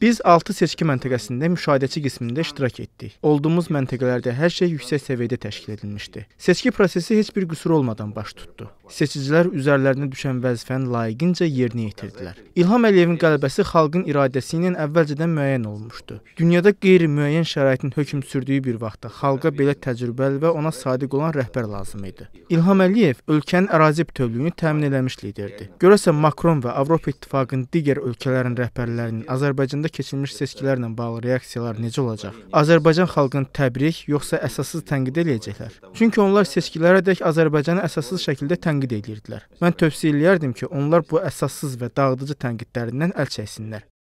Biz 6 seçki məntəqəsində müşahidəçi qismində iştirak etdik. Olduğumuz məntəqələrdə hər şey yüksək səviyyədə təşkil edilmişdi. Seçki prosesi heç bir qüsur olmadan baş tutdu seçicilər üzərlərinə düşən vəzifəni layiqincə yerinə yetirdilər. İlham Əliyevin qələbəsi xalqın iradəsi ilə əvvəlcədən müəyyən olunmuşdu. Dünyada qeyri-müəyyən şəraitin hökm sürdüyü bir vaxtda xalqa belə təcrübəli və ona sadiq olan rəhbər lazım idi. İlham Əliyev ölkənin ərazi bütövlüyünü təmin eləmiş liderdir. Görəsən Makron və Avropa İttifaqının digər ölkələrin rəhbərlərinin Azərbaycanda keçirilmiş seçkilərlə bağlı reaksiyaları necə olacaq? Azərbaycan xalqını təbrik yoxsa əsassız tənqid eləyəcəklər? Çünki onlar seçkilərədək Azərbaycanı əsassız şəkildə tənqid tənqid edirdilər. Mən tövsiyə eləyərdim ki, onlar bu əsassız və dağıdıcı tənqidlərindən əl çəksinlər.